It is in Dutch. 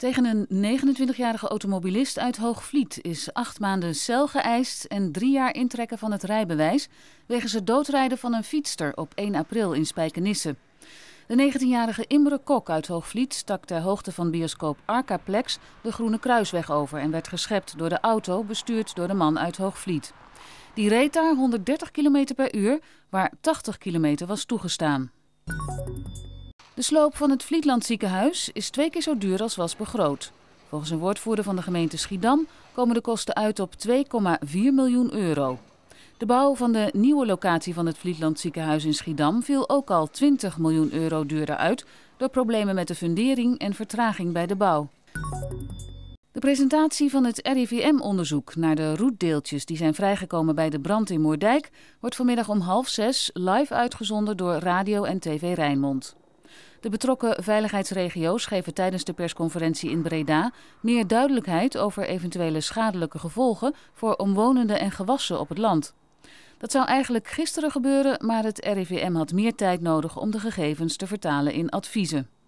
Tegen een 29-jarige automobilist uit Hoogvliet is acht maanden cel geëist en drie jaar intrekken van het rijbewijs wegens het doodrijden van een fietster op 1 april in Spijkenisse. De 19-jarige Imre Kok uit Hoogvliet stak ter hoogte van bioscoop Arcaplex de Groene Kruisweg over en werd geschept door de auto bestuurd door de man uit Hoogvliet. Die reed daar 130 km per uur, waar 80 km was toegestaan. De sloop van het Vlietland ziekenhuis is twee keer zo duur als was begroot. Volgens een woordvoerder van de gemeente Schiedam komen de kosten uit op 2,4 miljoen euro. De bouw van de nieuwe locatie van het Vlietland ziekenhuis in Schiedam viel ook al 20 miljoen euro duurder uit door problemen met de fundering en vertraging bij de bouw. De presentatie van het RIVM-onderzoek naar de roetdeeltjes die zijn vrijgekomen bij de brand in Moerdijk wordt vanmiddag om half zes live uitgezonden door Radio en TV Rijnmond. De betrokken veiligheidsregio's geven tijdens de persconferentie in Breda meer duidelijkheid over eventuele schadelijke gevolgen voor omwonenden en gewassen op het land. Dat zou eigenlijk gisteren gebeuren, maar het RIVM had meer tijd nodig om de gegevens te vertalen in adviezen.